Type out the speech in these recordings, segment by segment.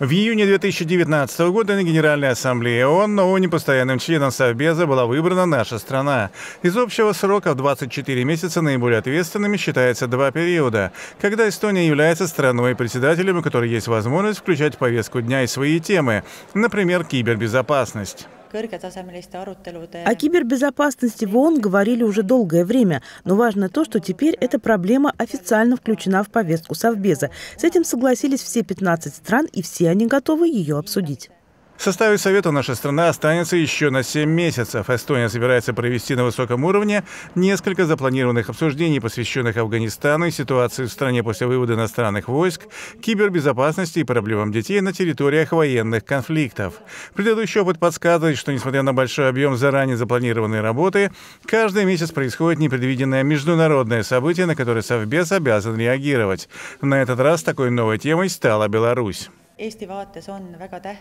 В июне 2019 года на Генеральной Ассамблее ООН новым непостоянным членом Совбеза была выбрана наша страна. Из общего срока в 24 месяца наиболее ответственными считается два периода, когда Эстония является страной председателем, у которой есть возможность включать в повестку дня и свои темы, например, кибербезопасность. О кибербезопасности в ООН говорили уже долгое время, но важно то, что теперь эта проблема официально включена в повестку Совбеза. С этим согласились все 15 стран, и все они готовы ее обсудить. В составе Совета наша страна останется еще на 7 месяцев. Эстония собирается провести на высоком уровне несколько запланированных обсуждений, посвященных Афганистану и ситуации в стране после вывода иностранных войск, кибербезопасности и проблемам детей на территориях военных конфликтов. Предыдущий опыт подсказывает, что несмотря на большой объем заранее запланированной работы, каждый месяц происходит непредвиденное международное событие, на которое Совбез обязан реагировать. На этот раз такой новой темой стала Беларусь.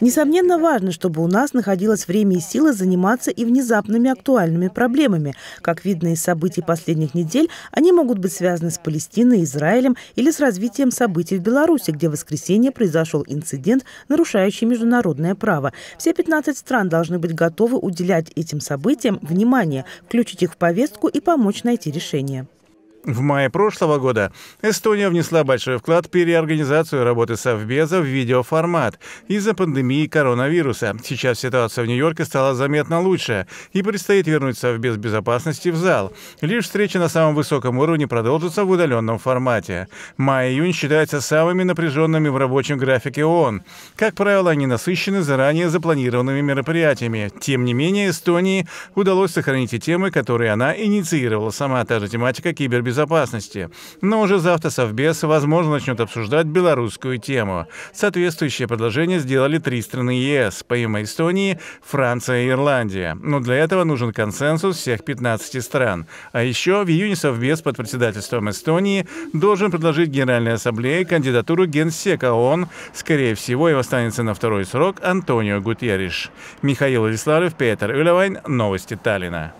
Несомненно важно, чтобы у нас находилось время и силы заниматься и внезапными актуальными проблемами. Как видно из событий последних недель, они могут быть связаны с Палестиной, Израилем или с развитием событий в Беларуси, где в воскресенье произошел инцидент, нарушающий международное право. Все 15 стран должны быть готовы уделять этим событиям внимание, включить их в повестку и помочь найти решение. В мае прошлого года Эстония внесла большой вклад в переорганизацию работы Совбеза в видеоформат из-за пандемии коронавируса. Сейчас ситуация в Нью-Йорке стала заметно лучше, и предстоит вернуть Совбез безопасности в зал. Лишь встреча на самом высоком уровне продолжится в удаленном формате. Май-июнь считаются самыми напряженными в рабочем графике ООН. Как правило, они насыщены заранее запланированными мероприятиями. Тем не менее, Эстонии удалось сохранить и темы, которые она инициировала сама, та же тематика кибербезопасности безопасности. Но уже завтра Совбез, возможно, начнет обсуждать белорусскую тему. Соответствующее предложение сделали три страны ЕС, помимо Эстонии, Франция и Ирландия. Но для этого нужен консенсус всех 15 стран. А еще в июне Совбез под председательством Эстонии должен предложить Генеральной Ассамблее кандидатуру генсека ООН. Скорее всего, его останется на второй срок Антонио Гутерриш. Михаил Владиславов, Петр Улевайн, Новости Таллина.